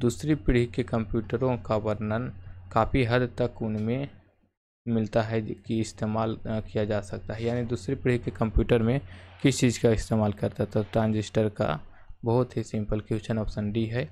दूसरी पीढ़ी के कंप्यूटरों का वर्णन काफ़ी हद तक उनमें मिलता है कि इस्तेमाल किया जा सकता है यानी दूसरी पीढ़ी के कंप्यूटर में किस चीज़ का इस्तेमाल करता था तो ट्रांजिस्टर का बहुत ही सिंपल क्वेश्चन ऑप्शन डी है